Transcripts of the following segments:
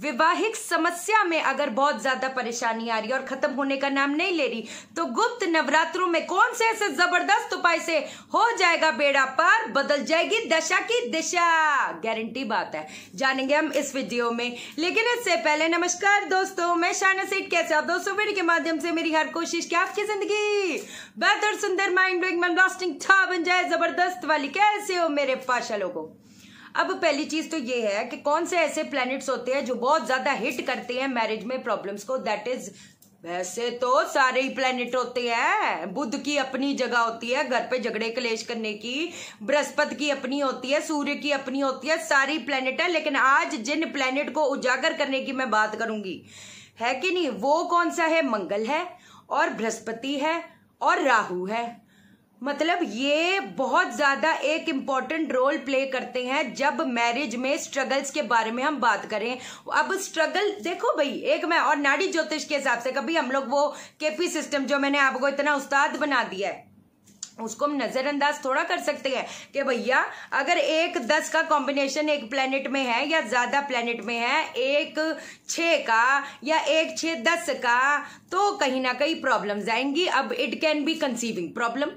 विवाहिक समस्या में अगर बहुत ज्यादा परेशानी आ रही है और खत्म होने का नाम नहीं ले रही तो गुप्त नवरात्रों में कौन से ऐसे जबरदस्त उपाय से हो जाएगा बेड़ा पार बदल जाएगी दशा की दिशा गारंटी बात है जानेंगे हम इस वीडियो में लेकिन इससे पहले नमस्कार दोस्तों मैं शाना सेठ कैसे आप दोस्तों वीडियो के माध्यम से मेरी हर कोशिश की आपकी जिंदगी बेहतर सुंदर माइंड ब्लोइंग मन ब्लास्टिंग था बन जाए जबरदस्त वाली कैसे हो मेरे पाशा लोगों अब पहली चीज तो ये है कि कौन से ऐसे प्लैनेट्स होते हैं जो बहुत ज्यादा हिट करते हैं मैरिज में प्रॉब्लम्स को दैट इज वैसे तो सारे ही प्लेनेट होते हैं बुद्ध की अपनी जगह होती है घर पे झगड़े कलेश करने की बृहस्पति की अपनी होती है सूर्य की अपनी होती है सारी प्लेनेट है लेकिन आज जिन प्लेनेट को उजागर करने की मैं बात करूंगी है कि नहीं वो कौन सा है मंगल है और बृहस्पति है और राहु है मतलब ये बहुत ज़्यादा एक इम्पॉर्टेंट रोल प्ले करते हैं जब मैरिज में स्ट्रगल्स के बारे में हम बात करें अब स्ट्रगल देखो भाई एक मैं और नाड़ी ज्योतिष के हिसाब से कभी हम लोग वो केपी सिस्टम जो मैंने आपको इतना उस्ताद बना दिया है उसको हम नजरअंदाज थोड़ा कर सकते हैं कि भैया अगर एक दस का कॉम्बिनेशन एक प्लेनेट में है या ज्यादा प्लेनेट में है एक छ का या एक छ दस का तो कहीं ना कहीं प्रॉब्लम्स आएंगी अब it can be conceiving problem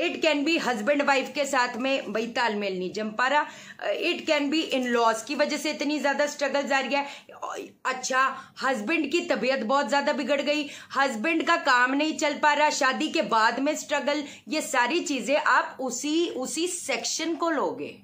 it can be husband wife के साथ में भाई तालमेल नहीं जम पा रहा it can be in laws की वजह से इतनी ज़्यादा स्ट्रगल आ रही है अच्छा हस्बैंड की तबीयत बहुत ज़्यादा बिगड़ गई हस्बैंड का काम नहीं चल पा रहा शादी के बाद में स्ट्रगल ये सारी चीज़ें आप उसी उसी सेक्शन को लोगे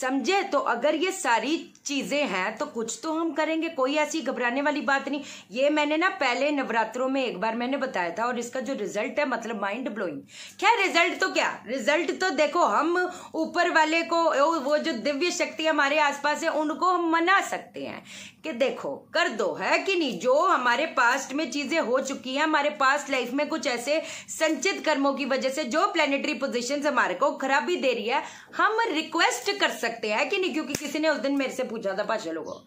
समझे तो अगर ये सारी चीजें हैं तो कुछ तो हम करेंगे कोई ऐसी घबराने वाली बात नहीं ये मैंने ना पहले नवरात्रों में एक बार मैंने बताया था और इसका जो रिजल्ट है मतलब माइंड ब्लोइंग क्या रिजल्ट तो क्या रिजल्ट तो देखो हम ऊपर वाले को वो जो दिव्य शक्ति हमारे आसपास है उनको हम मना सकते हैं कि देखो कर दो है कि नहीं जो हमारे पास्ट में चीजें हो चुकी हैं हमारे पास्ट लाइफ में कुछ ऐसे संचित कर्मों की वजह से जो प्लेनेटरी पोजिशन हमारे को खराबी दे रही है हम रिक्वेस्ट कर सकते हैं कि नहीं क्योंकि किसी ने उस दिन मेरे से पूछा था पाचे लोगों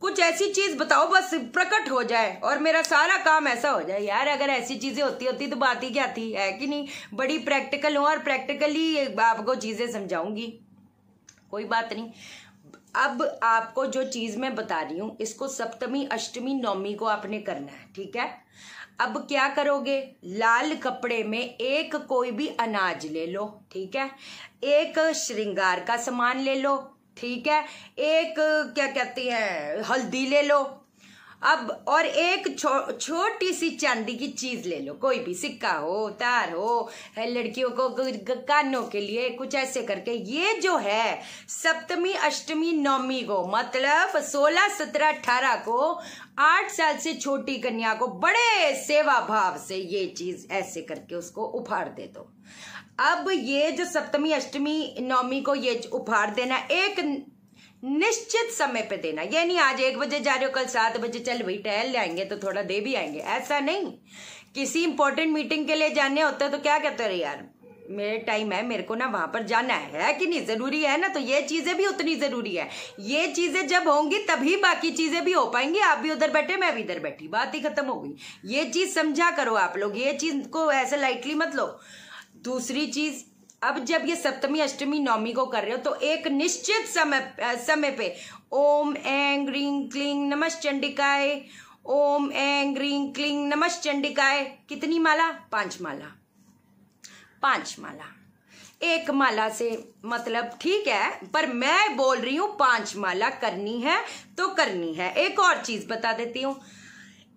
कुछ ऐसी चीज बताओ बस प्रकट हो जाए और मेरा सारा काम ऐसा हो जाए यार अगर ऐसी चीजें होती होती तो बात ही क्या थी है कि नहीं बड़ी प्रैक्टिकल हो और प्रैक्टिकली आपको चीजें समझाऊंगी कोई बात नहीं अब आपको जो चीज मैं बता रही हूं इसको सप्तमी अष्टमी नौमी को आपने करना है ठीक है अब क्या करोगे लाल कपड़े में एक कोई भी अनाज ले लो ठीक है एक श्रृंगार का सामान ले लो ठीक है एक क्या कहते हैं हल्दी ले लो अब और एक छो, छोटी सी चांदी की चीज ले लो कोई भी सिक्का हो तार हो लड़कियों को कानों के लिए कुछ ऐसे करके ये जो है सप्तमी अष्टमी नवमी को मतलब सोलह सत्रह अठारह को आठ साल से छोटी कन्या को बड़े सेवा भाव से ये चीज ऐसे करके उसको उपहार दे दो अब ये जो सप्तमी अष्टमी नवमी को ये उपहार देना एक निश्चित समय पे देना ये नहीं आज एक बजे जा रहे हो कल सात बजे चल भाई टहल जाएंगे तो थोड़ा दे भी आएंगे ऐसा नहीं किसी इंपॉर्टेंट मीटिंग के लिए जाने होते तो क्या कहते रहे यार मेरे टाइम है मेरे को ना वहां पर जाना है, है कि नहीं जरूरी है ना तो ये चीजें भी उतनी जरूरी है ये चीजें जब होंगी तभी बाकी चीजें भी हो पाएंगी आप भी उधर बैठे मैं भी इधर बैठी बात ही खत्म हो गई ये चीज समझा करो आप लोग ये चीज को ऐसे लाइटली मत लो दूसरी चीज अब जब ये सप्तमी अष्टमी नवमी को कर रहे हो तो एक निश्चित समय समय पे ओम एंग ह्रीं क्लीं चंडिकाए ओम एंग ह्रीं क्लीं चंडिकाए कितनी माला पांच माला पांच माला एक माला से मतलब ठीक है पर मैं बोल रही हूं पांच माला करनी है तो करनी है एक और चीज बता देती हूं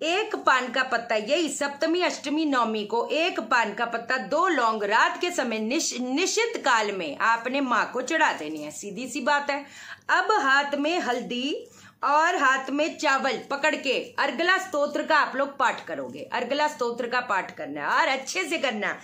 एक पान का पत्ता यही सप्तमी अष्टमी नवमी को एक पान का पत्ता दो लौंग रात के समय निश, निश्चित काल में आपने माँ को चढ़ा देनी है सीधी सी बात है अब हाथ में हल्दी और हाथ में चावल पकड़ के अर्गला स्तोत्र का आप लोग पाठ करोगे अर्गला स्तोत्र का पाठ करना और अच्छे से करना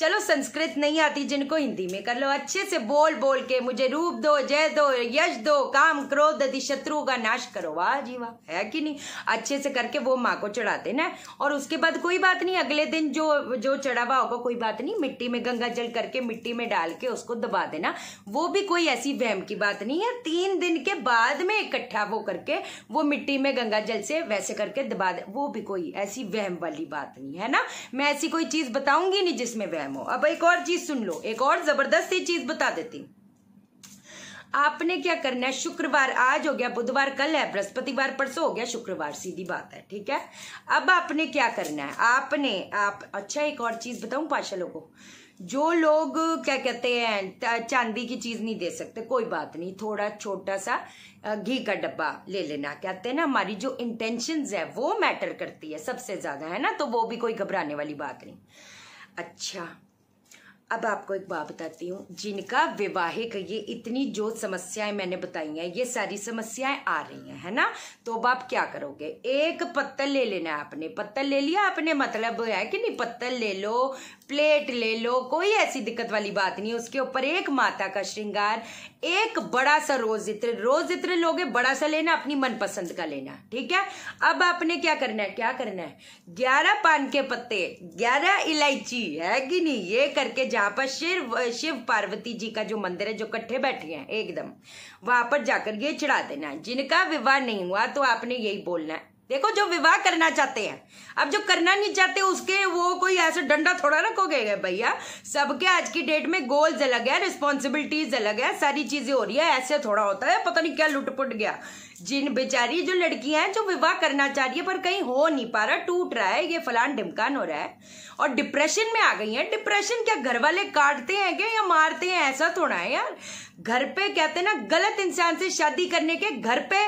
चलो संस्कृत नहीं आती जिनको हिंदी में कर लो अच्छे से बोल बोल के मुझे रूप दो जय दो यश दो काम क्रोध दि शत्रु का नाश करो वाह जी वाह है कि नहीं अच्छे से करके वो माँ को चढ़ाते ना और उसके बाद कोई बात नहीं अगले दिन जो जो चढ़ावा होगा कोई बात नहीं मिट्टी में गंगा जल करके मिट्टी में डाल के उसको दबा देना वो भी कोई ऐसी वहम की बात नहीं है तीन दिन के बाद में इकट्ठा वो करके वो मिट्टी में गंगा जल से वैसे करके दबा दे वो भी कोई ऐसी वहम वाली बात नहीं है ना मैं ऐसी कोई चीज बताऊंगी नहीं जिसमें वहम हो अब एक और चीज सुन लो एक और जबरदस्त सी चीज बता देती आपने क्या करना है शुक्रवार आज हो गया बुधवार कल है बृहस्पतिवार परसों हो गया शुक्रवार सीधी बात है ठीक है अब आपने क्या करना है आपने आप अच्छा एक और चीज बताऊ पाशा लोगों जो लोग क्या कहते हैं चांदी की चीज नहीं दे सकते कोई बात नहीं थोड़ा छोटा सा घी का डब्बा ले लेना कहते हैं ना हमारी जो इंटेंशंस है वो मैटर करती है सबसे ज्यादा है ना तो वो भी कोई घबराने वाली बात नहीं अच्छा अब आपको एक बात बताती हूँ जिनका विवाहिक ये इतनी जो समस्याएं मैंने बताई हैं ये सारी समस्याएं आ रही हैं है ना तो अब आप क्या करोगे एक पत्तल ले लेना है आपने पत्तल ले लिया आपने मतलब है कि नहीं पत्तल ले लो प्लेट ले लो कोई ऐसी दिक्कत वाली बात नहीं उसके ऊपर एक माता का श्रृंगार एक बड़ा सा रोज इत्र रोज इत्र लोगे बड़ा सा लेना अपनी मनपसंद का लेना ठीक है अब आपने क्या करना है क्या करना है ग्यारह पान के पत्ते ग्यारह इलायची है कि नहीं ये करके यहाँ पर शिव शिव पार्वती जी का जो मंदिर है जो कट्ठे बैठे हैं एकदम वहां पर जाकर ये चढ़ा देना जिनका विवाह नहीं हुआ तो आपने यही बोलना है देखो जो विवाह करना चाहते हैं अब जो करना नहीं चाहते उसके वो कोई ऐसा डंडा थोड़ा रखोगे भैया सबके आज की डेट में गोल्स अलग है रिस्पॉन्सिबिलिटीज अलग है सारी चीजें हो रही है ऐसे थोड़ा होता है पता नहीं क्या लुटपुट गया जिन बेचारी जो लड़कियां हैं जो विवाह करना चाह रही है पर कहीं हो नहीं पा रहा टूट रहा है ये फलान ढिमकान हो रहा है और डिप्रेशन में आ गई हैं डिप्रेशन क्या घर वाले काटते हैं क्या या मारते हैं ऐसा थोड़ा है यार घर पे कहते हैं ना गलत इंसान से शादी करने के घर पे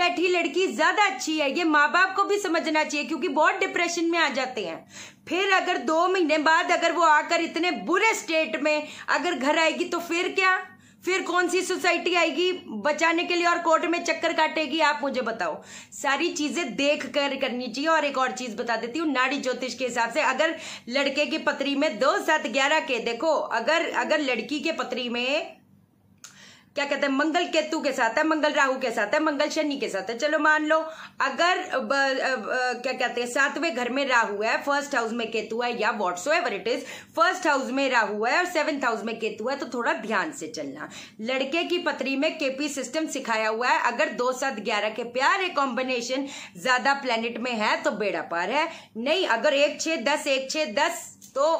बैठी लड़की ज्यादा अच्छी है ये माँ बाप को भी समझना चाहिए क्योंकि बहुत डिप्रेशन में आ जाते हैं फिर अगर दो महीने बाद अगर वो आकर इतने बुरे स्टेट में अगर घर आएगी तो फिर क्या फिर कौन सी सोसाइटी आएगी बचाने के लिए और कोर्ट में चक्कर काटेगी आप मुझे बताओ सारी चीजें देख कर करनी चाहिए और एक और चीज बता देती हूँ नाड़ी ज्योतिष के हिसाब से अगर लड़के की पत्री में दो सात ग्यारह के देखो अगर अगर लड़की के पत्री में क्या कहते हैं मंगल केतु के साथ है मंगल राहु के साथ है मंगल शनि के साथ है चलो मान लो अगर ब, ब, क्या कहते हैं सातवें घर में राहु है फर्स्ट हाउस में केतु है या whatsoever it is first house में राहु है और सेवंथ हाउस में केतु है तो थोड़ा ध्यान से चलना लड़के की पत्री में केपी सिस्टम सिखाया हुआ है अगर दो सात ग्यारह के प्यार एक कॉम्बिनेशन ज्यादा प्लेनेट में है तो बेड़ा पार है नहीं अगर एक छे दस एक छे दस तो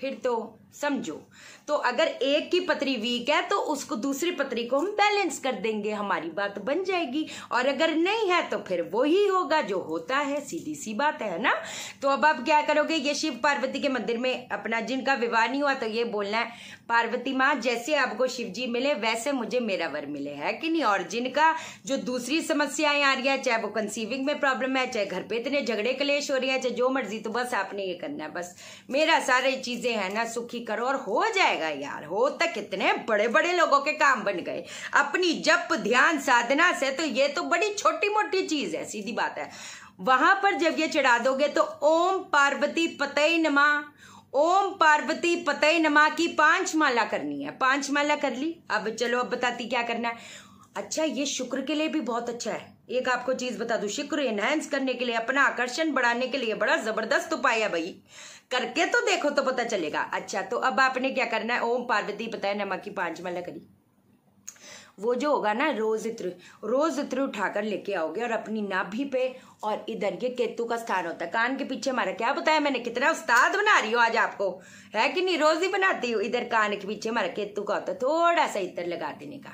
फिर तो समझो तो अगर एक की पतरी वीक है तो उसको दूसरी पतरी को हम बैलेंस कर देंगे हमारी बात बन जाएगी और अगर नहीं है तो फिर वो ही होगा जो होता है सीधी सी बात है ना तो अब आप क्या करोगे ये शिव पार्वती के मंदिर में अपना जिनका विवाह नहीं हुआ तो ये बोलना है पार्वती माँ जैसे आपको शिव जी मिले वैसे मुझे मेरा वर मिले है कि नहीं और जिनका जो दूसरी समस्याएं आ रही है चाहे वो कंसीविंग में प्रॉब्लम है चाहे घर पे इतने झगड़े कलेश हो रही है चाहे जो मर्जी तो बस आपने ये करना है बस मेरा सारी चीजें है ना सुखी की करो और हो जाएगा यार हो तो कितने बड़े बड़े लोगों के काम बन गए अपनी जप ध्यान साधना से तो ये तो बड़ी छोटी मोटी चीज है सीधी बात है वहां पर जब ये चढ़ा दोगे तो ओम पार्वती पतई नमा ओम पार्वती पतय नमा की पांच माला करनी है पांच माला कर ली अब चलो अब बताती क्या करना है अच्छा ये शुक्र के लिए भी बहुत अच्छा है एक आपको चीज बता दू शुक्र एनहेंस करने के लिए अपना आकर्षण बढ़ाने के लिए बड़ा जबरदस्त उपाय है भाई करके तो देखो तो पता चलेगा अच्छा तो अब आपने क्या करना है ओम पार्वती बताया नमक की पांच माला करी वो जो होगा ना रोज इत्र रोज इत्र उठाकर लेके आओगे और अपनी नाभि पे और इधर के केतु का स्थान होता है कान के पीछे हमारा क्या बताया मैंने कितना उस्ताद बना रही हूँ आज आपको है कि नहीं रोज ही बनाती हूँ इधर कान के पीछे हमारा केतु का होता है थोड़ा सा इधर लगा देने का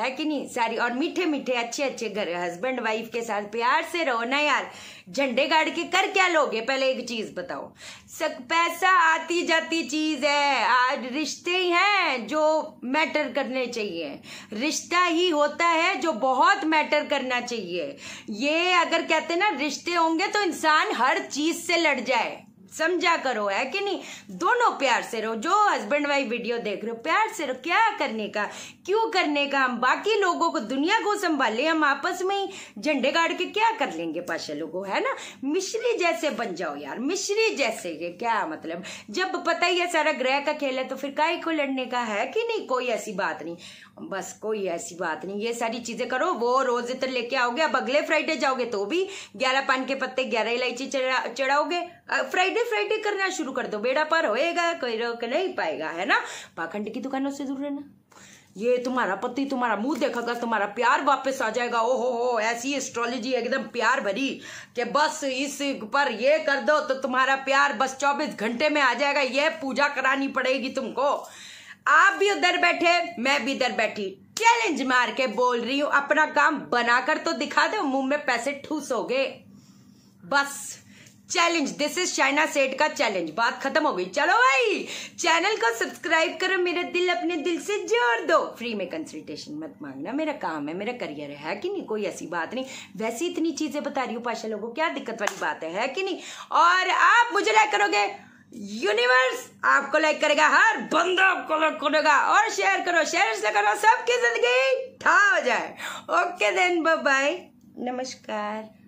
है कि नहीं सारी और मीठे मीठे अच्छे अच्छे घर हस्बैंड वाइफ के साथ प्यार से रहो ना यार झंडे गाड़ के कर क्या लोगे पहले एक चीज बताओ सक पैसा आती जाती चीज है आज रिश्ते ही हैं हैं जो मैटर करने चाहिए रिश्ता ही होता है जो बहुत मैटर करना चाहिए ये अगर कहते ना रिश्ते होंगे तो इंसान हर चीज से लड़ जाए समझा करो है कि नहीं दोनों प्यार से रहो जो हस्बैंड वाइफ वीडियो देख रहे हो प्यार से रहो क्या करने का क्यों करने का हम बाकी लोगों को दुनिया को संभाले हम आपस में ही झंडे गाड़ के क्या कर लेंगे पाशा लोगों है ना मिश्री जैसे बन जाओ यार मिश्री जैसे के क्या मतलब जब पता ही है सारा ग्रह का खेल है तो फिर काय को लड़ने का है कि नहीं कोई ऐसी बात नहीं बस कोई ऐसी बात नहीं ये सारी चीजें करो वो रोज इतर लेके आओगे अब अगले फ्राइडे जाओगे तो भी ग्यारह पान के पत्ते ग्यारह इलायची चढ़ाओगे फ्राइडे फ्राइडे करना शुरू कर दो बेड़ा पार होएगा कोई रोक नहीं पाएगा है ना पाखंड की दुकानों से दूर रहना ये तुम्हारा पति तुम्हारा मुंह देखेगा तुम्हारा प्यार वापस आ जाएगा ओहो हो ऐसी एस्ट्रोलॉजी एकदम प्यार भरी कि बस इस पर ये कर दो तो तुम्हारा प्यार बस 24 घंटे में आ जाएगा ये पूजा करानी पड़ेगी तुमको आप भी उधर बैठे मैं भी इधर बैठी चैलेंज मार के बोल रही हूं अपना काम बनाकर तो दिखा दो मुंह में पैसे ठूसोगे बस चैलेंज दिस इज चाइना सेट का चैलेंज बात खत्म हो गई चलो भाई चैनल को सब्सक्राइब करो मेरा दिल अपने दिल से जोड़ दो फ्री में कंसल्टेशन मत मांगना मेरा काम है मेरा करियर है, है कि नहीं कोई ऐसी बात नहीं वैसी इतनी चीजें बता रही हूँ पाशा लोगों क्या दिक्कत वाली बात है, है कि नहीं और आप मुझे लाइक करोगे यूनिवर्स आपको लाइक करेगा हर बंदा आपको लाइक करेगा और शेयर करो शेयर करो सबकी जिंदगी ठा हो जाए ओके देन बाय नमस्कार